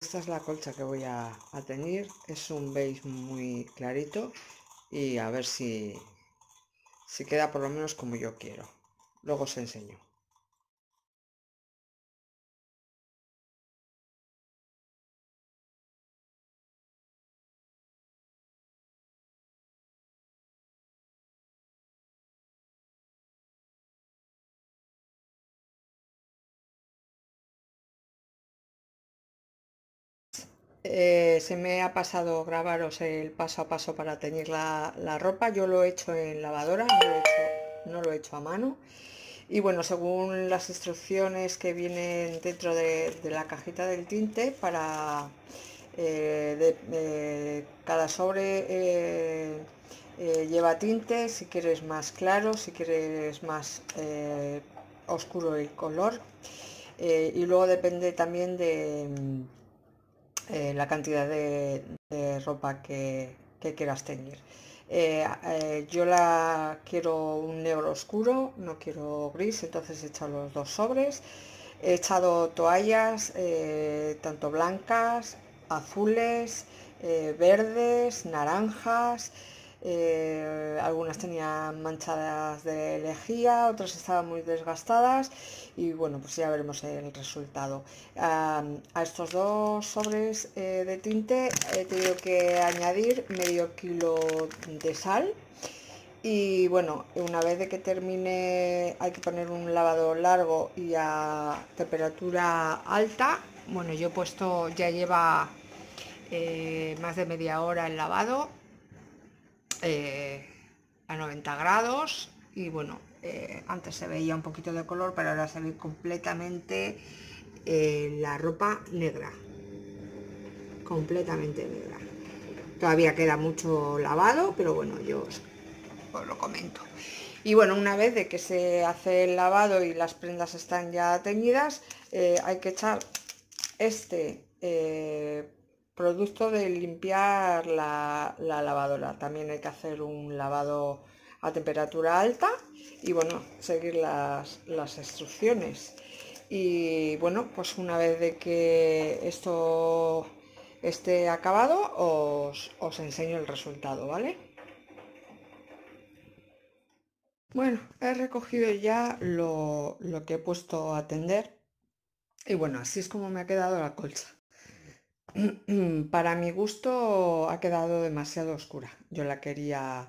Esta es la colcha que voy a, tener, es un beige muy clarito y a ver si, si queda por lo menos como yo quiero. Luego os enseño. Eh, se me ha pasado grabaros el paso a paso para teñir la, ropa. Yo lo he hecho en lavadora, no lo he hecho, a mano. Y bueno, según las instrucciones que vienen dentro de, la cajita del tinte, para eh, eh, cada sobre lleva tinte, si quieres más claro, si quieres más oscuro el color. y luego depende también de eh, la cantidad de, ropa que, que, quieras teñir. Eh, eh, yo la quiero un negro oscuro, no quiero gris, entonces he echado los dos sobres. He echado toallas, tanto blancas, azules, verdes, naranjas, eh, algunas tenían manchadas de lejía, otras estaban muy desgastadas y bueno, pues ya veremos el resultado. a estos dos sobres eh, de tinte he tenido que añadir medio kilo de sal y bueno, una vez de que termine hay que poner un lavado largo y a temperatura alta. Bueno, yo he puesto, ya lleva eh, más de media hora el lavado eh, a 90 grados y bueno, eh, antes se veía un poquito de color, pero ahora se ve completamente eh, la ropa negra, completamente negra. Todavía queda mucho lavado, pero bueno, yo os, lo comento. Y bueno, una vez de que se hace el lavado y las prendas están ya teñidas, hay que echar este Producto de limpiar la, lavadora. También hay que hacer un lavado a temperatura alta y bueno, seguir las, instrucciones. Y bueno, pues una vez de que esto esté acabado, os, enseño el resultado, ¿vale? Bueno, he recogido ya lo, lo que he puesto a tender y bueno, así es como me ha quedado la colcha. para mi gusto ha quedado demasiado oscura. Yo la quería,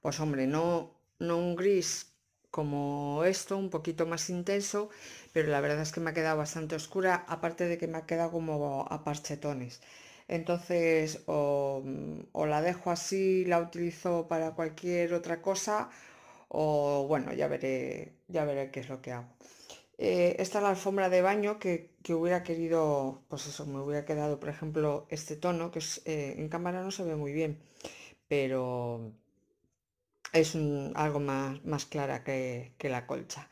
pues hombre, no, no un gris como esto, un poquito más intenso, pero la verdad es que me ha quedado bastante oscura, aparte de que me ha quedado como a parchetones. Entonces, o, la dejo así, la utilizo para cualquier otra cosa, o bueno, ya veré, ya veré qué es lo que hago. Eh, esta es la alfombra de baño que, hubiera querido, pues eso, me hubiera quedado, por ejemplo, este tono, que es, eh, en cámara no se ve muy bien, pero es algo más, más clara que, la colcha.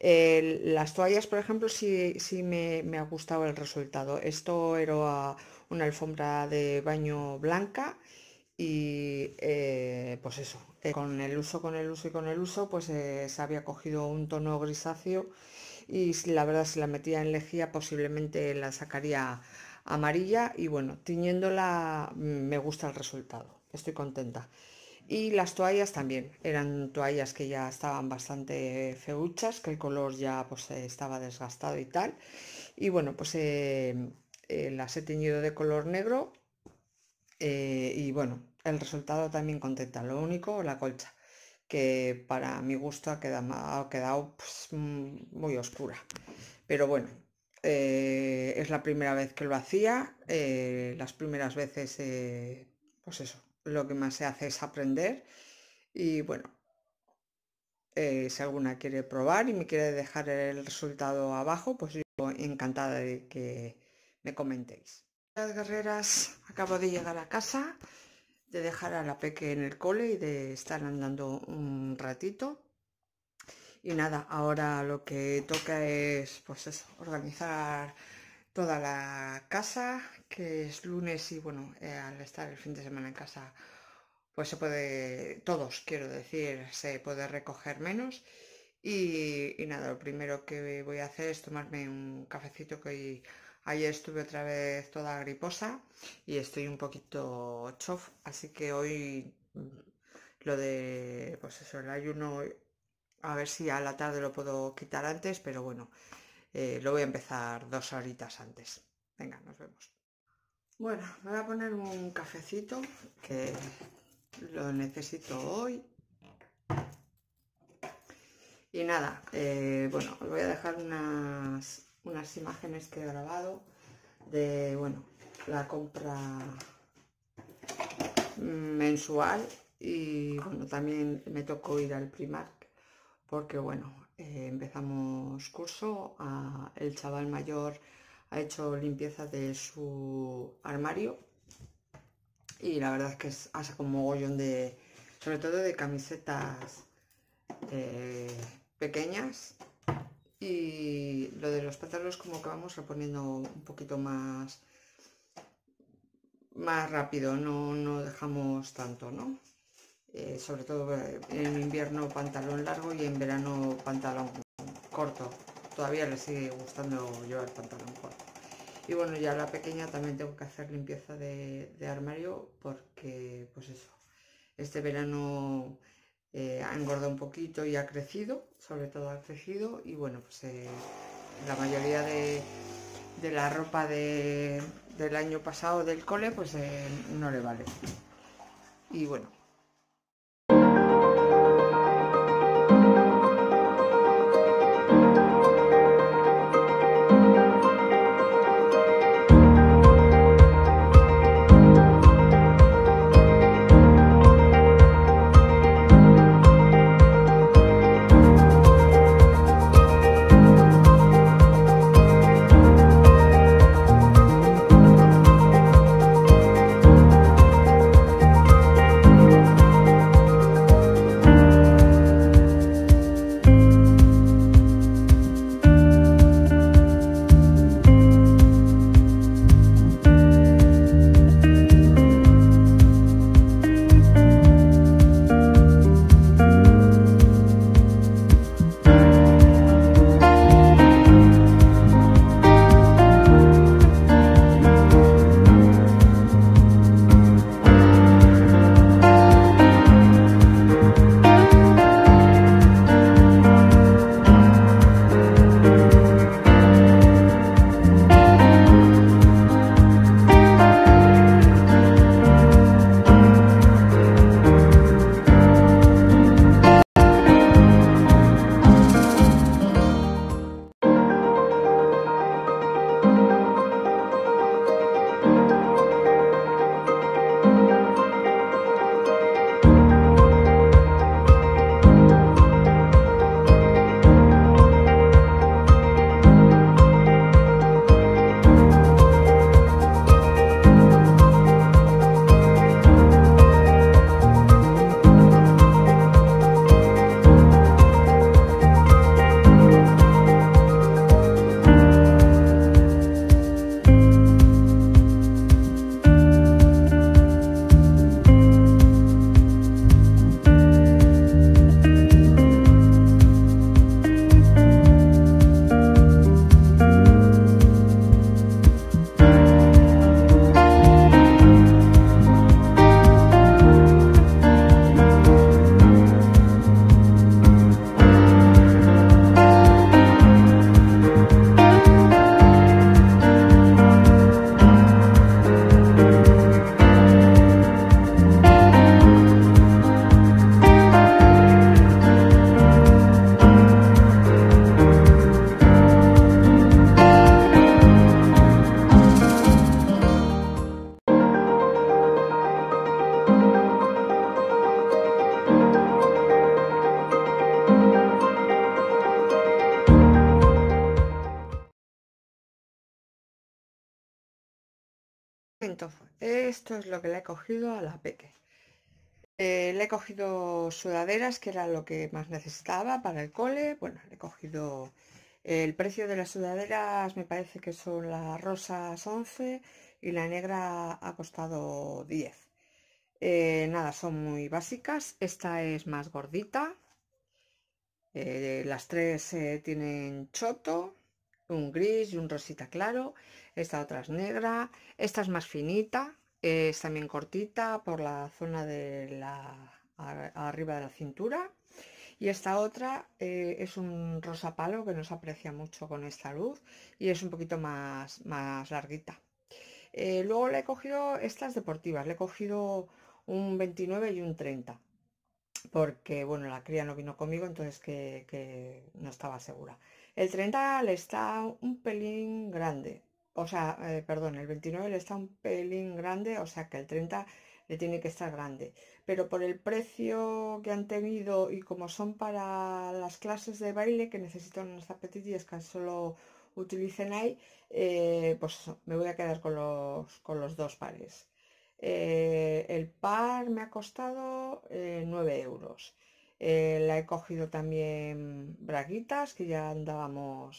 las toallas, por ejemplo, sí, me, ha gustado el resultado. Esto era una alfombra de baño blanca y eh, pues eso, con el uso, con el uso y con el uso, pues se había cogido un tono grisáceo y si la verdad si la metía en lejía posiblemente la sacaría amarilla y bueno, tiñéndola mm, me gusta el resultado, estoy contenta. Y las toallas también, eran toallas que ya estaban bastante feuchas, que el color ya pues estaba desgastado y tal. Y bueno, pues eh, eh, las he teñido de color negro eh, y bueno, el resultado también contenta, lo único la colcha que para mi gusto ha quedado, pues, mm, muy oscura. Pero bueno, eh, es la primera vez que lo hacía, eh, las primeras veces, eh, pues eso, lo que más se hace es aprender y bueno, si alguna quiere probar y me quiere dejar el resultado abajo, pues yo encantada de que me comentéis. Las guerreras, acabo de llegar a casa de dejar a la peque en el cole y de estar andando un ratito. Y nada, ahora lo que toca es pues eso, organizar toda la casa, que es lunes y bueno, eh, al estar el fin de semana en casa, pues se puede, todos quiero decir, se puede recoger menos. Y, y nada, lo primero que voy a hacer es tomarme un cafecito que hoy Ayer estuve otra vez toda griposa y estoy un poquito chof, así que hoy mm, lo de, pues eso, el ayuno, a ver si a la tarde lo puedo quitar antes, pero bueno, eh, lo voy a empezar dos horitas antes. Venga, nos vemos. Bueno, me voy a poner un cafecito que lo necesito hoy. Y nada, eh, bueno, os voy a dejar unas unas imágenes que he grabado de, bueno, la compra mensual y, bueno, también me tocó ir al Primark porque, bueno, eh, empezamos curso, el chaval mayor ha hecho limpieza de su armario y la verdad es que es, hace como mogollón de, sobre todo de camisetas eh, pequeñas y lo de los pantalones, como que vamos reponiendo un poquito más más rápido, no, no dejamos tanto, ¿no? Eh, sobre todo eh, en invierno pantalón largo y en verano pantalón corto. Todavía le sigue gustando llevar pantalón corto. Y bueno, ya la pequeña también tengo que hacer limpieza de, de armario porque, pues eso, este verano eh, ha engordado un poquito y ha crecido, sobre todo ha crecido y bueno, pues eh, la mayoría de, la ropa del año pasado del cole pues eh, no le vale. Y bueno, esto es lo que le he cogido a la peque. Eh, le he cogido sudaderas, que era lo que más necesitaba para el cole. Bueno, le he cogido... Eh, el precio de las sudaderas me parece que son las rosas 11 y la negra ha costado 10. Eh, nada, son muy básicas. Esta es más gordita. las tres tienen choto, un gris y un rosita claro esta otra es negra, esta es más finita, es también cortita por la zona de la arriba de la cintura y esta otra eh, es un rosa palo que no se aprecia mucho con esta luz y es un poquito más, más larguita eh, luego le he cogido estas deportivas le he cogido un 29 y un 30 porque bueno la cría no vino conmigo entonces que, que no estaba segura el 30 le está un pelín grande o sea, eh, perdón, el 29 le está un pelín grande, o sea que el 30 le tiene que estar grande. Pero por el precio que han tenido y como son para las clases de baile que necesitan unos es que solo utilicen ahí, eh, pues me voy a quedar con los, dos pares. Eh, el par me ha costado 9 euros. la he cogido también braguitas que ya andábamos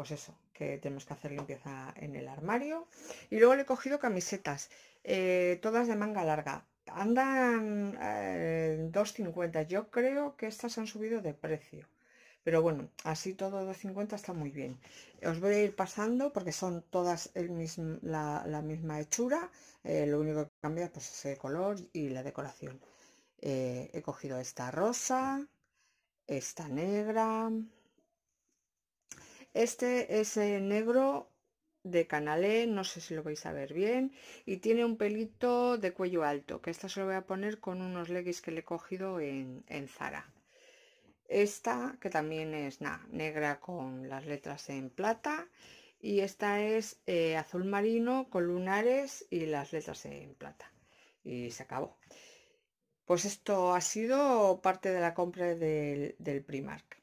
pues eso, que tenemos que hacer limpieza en el armario. Y luego le he cogido camisetas, eh, todas de manga larga. Andan 2.50, eh, yo creo que estas han subido de precio. Pero bueno, así todo 2.50 está muy bien. Os voy a ir pasando porque son todas el la, misma hechura. Eh, lo único que cambia pues, es el color y la decoración. he cogido esta rosa, esta negra, este es negro de canalé, e, no sé si lo vais a ver bien, y tiene un pelito de cuello alto, que esta se lo voy a poner con unos leggings que le he cogido en, Zara. Esta, que también es negra con las letras en plata, y esta es eh, azul marino con lunares y las letras en plata. Y se acabó. Pues esto ha sido parte de la compra del Primark.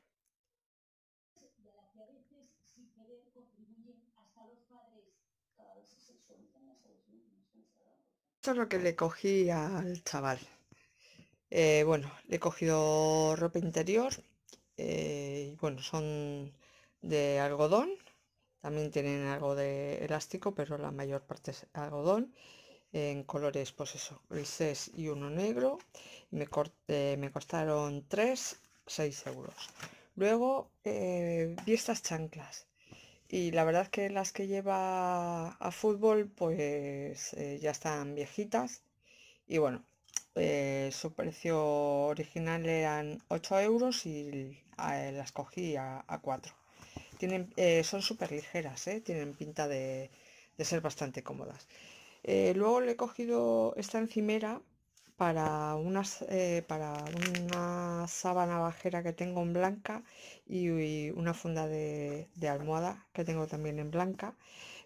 es lo que le cogí al chaval. Eh, bueno, le he cogido ropa interior. Eh, bueno, son de algodón. También tienen algo de elástico, pero la mayor parte es algodón. En colores, pues eso, grises y uno negro. Me, corté, eh, me costaron 3, 6 euros. Luego vi estas chanclas y la verdad es que las que lleva a fútbol pues eh, ya están viejitas y bueno, eh, su precio original eran 8 euros y las cogí a, 4. Tienen, eh, son súper ligeras, tienen pinta de, de, ser bastante cómodas. luego le he cogido esta encimera para una, eh, para una sábana bajera que tengo en blanca y, una funda de, almohada que tengo también en blanca.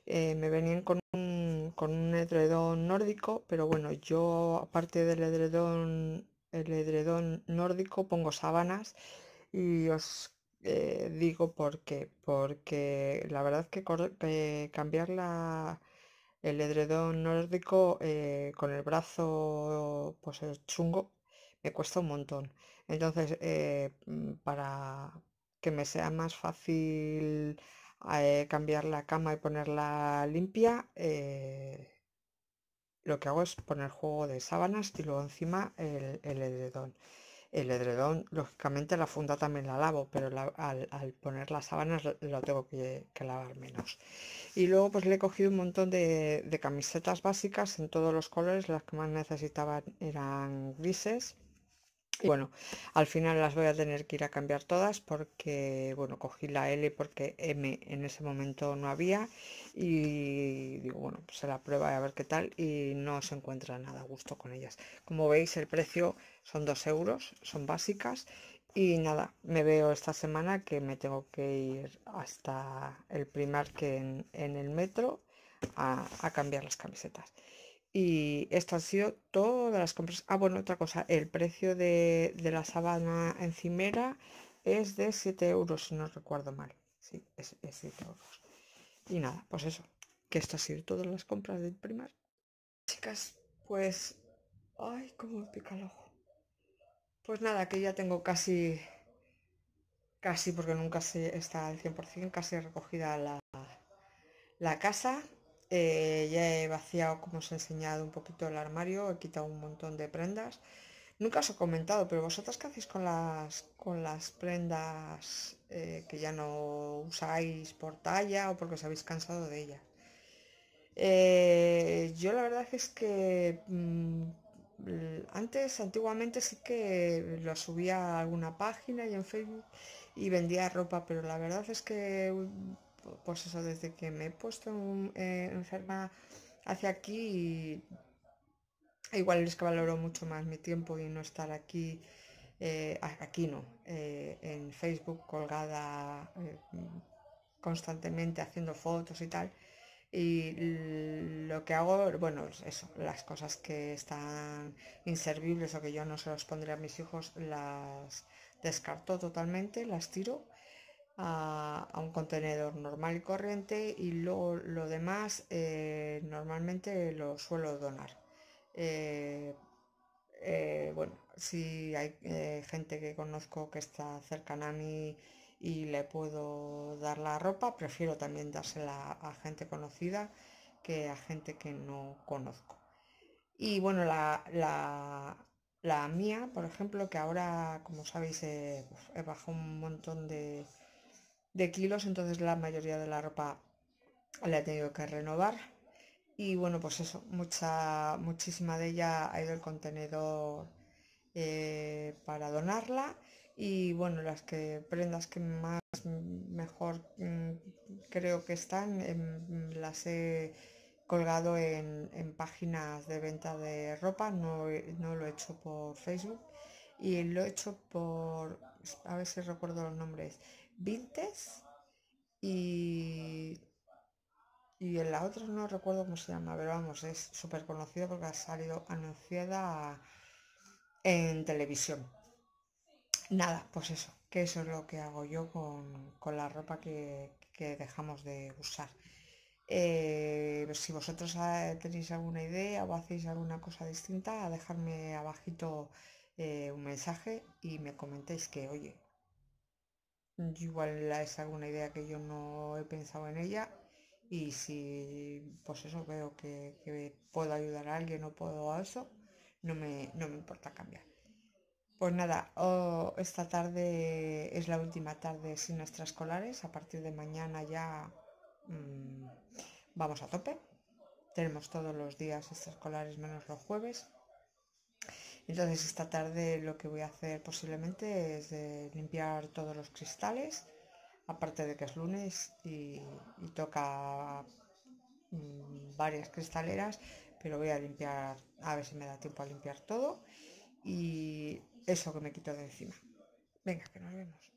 Eh, me venían con un, edredón nórdico, pero bueno, yo aparte del edredón, el edredón nórdico pongo sábanas y os eh, digo por qué. Porque la verdad que, que cambiar la el edredón nórdico eh, con el brazo pues eh, chungo me cuesta un montón. Entonces, eh, mm, para que me sea más fácil cambiar la cama y ponerla limpia, lo que hago es poner juego de sábanas y luego encima el edredón. El edredón, lógicamente la funda también la lavo, pero al, poner las sábanas lo tengo que, lavar menos. Y luego pues le he cogido un montón de, de camisetas básicas en todos los colores, las que más necesitaban eran grises bueno, al final las voy a tener que ir a cambiar todas porque, bueno, cogí la L porque M en ese momento no había y digo, bueno, pues se la prueba y a ver qué tal y no se encuentra nada a gusto con ellas. Como veis, el precio son 2 euros, son básicas y nada, me veo esta semana que me tengo que ir hasta el primer que en el metro a cambiar las camisetas. Y estas han sido todas las compras. Ah, bueno, otra cosa, el precio de, la sabana encimera es de 7 euros, si no recuerdo mal. Sí, es, 7 euros. Y nada, pues eso, que estas han sido todas las compras del primar. Chicas, pues... Ay, cómo me pica el ojo. Pues nada, que ya tengo casi... Casi, porque nunca se está al 100%, casi recogida la casa eh, ya he vaciado, como os he enseñado, un poquito el armario, he quitado un montón de prendas. Nunca os he comentado, pero vosotras qué hacéis con las, con las prendas eh, que ya no usáis por talla o porque os habéis cansado de ellas. Eh, yo la verdad es que mm, antes, antiguamente sí que lo subía a alguna página y en Facebook y vendía ropa, pero la verdad es que pues eso, desde que me he puesto eh, enferma hacia aquí, igual es que valoro mucho más mi tiempo y no estar aquí, eh, aquí no, eh, en Facebook colgada constantemente haciendo fotos y tal. Y lo que hago, bueno, eso, las cosas que están inservibles o que yo no se los pondré a mis hijos, las descarto totalmente, las tiro a, un contenedor normal y corriente y luego lo demás eh, normalmente lo suelo donar. Eh, eh, bueno, si hay gente que conozco que está cerca a mí y le puedo dar la ropa, prefiero también dársela a gente conocida que a gente que no conozco. Y bueno, la, la, la mía, por ejemplo, que ahora, como sabéis, he bajado un montón de, de kilos, entonces la mayoría de la ropa la he tenido que renovar. Y bueno, pues eso, mucha, muchísima de ella ha ido al contenedor eh, para donarla. Y bueno, las que prendas que más mm, mejor mm, creo que están, em, las he colgado en, en, páginas de venta de ropa, no, no lo he hecho por Facebook y lo he hecho por, a ver si recuerdo los nombres, Vintes y, y en la otra no recuerdo cómo se llama, pero vamos, es súper conocida porque ha salido anunciada en televisión. Nada, pues eso, que eso es lo que hago yo con, la ropa que, dejamos de usar. Eh, si vosotros tenéis alguna idea o hacéis alguna cosa distinta, dejarme abajito eh, un mensaje y me comentéis que, oye, igual es alguna idea que yo no he pensado en ella y si pues eso veo que, puedo ayudar a alguien o puedo a eso, no me, no me importa cambiar. Pues nada, esta tarde es la última tarde sin extraescolares, a partir de mañana ya mm, vamos a tope. Tenemos todos los días extraescolares menos los jueves. Entonces esta tarde lo que voy a hacer posiblemente es eh, limpiar todos los cristales, aparte de que es lunes y, toca mm, varias cristaleras, pero voy a limpiar, a ver si me da tiempo a limpiar todo y eso que me quito de encima. Venga, que nos vemos.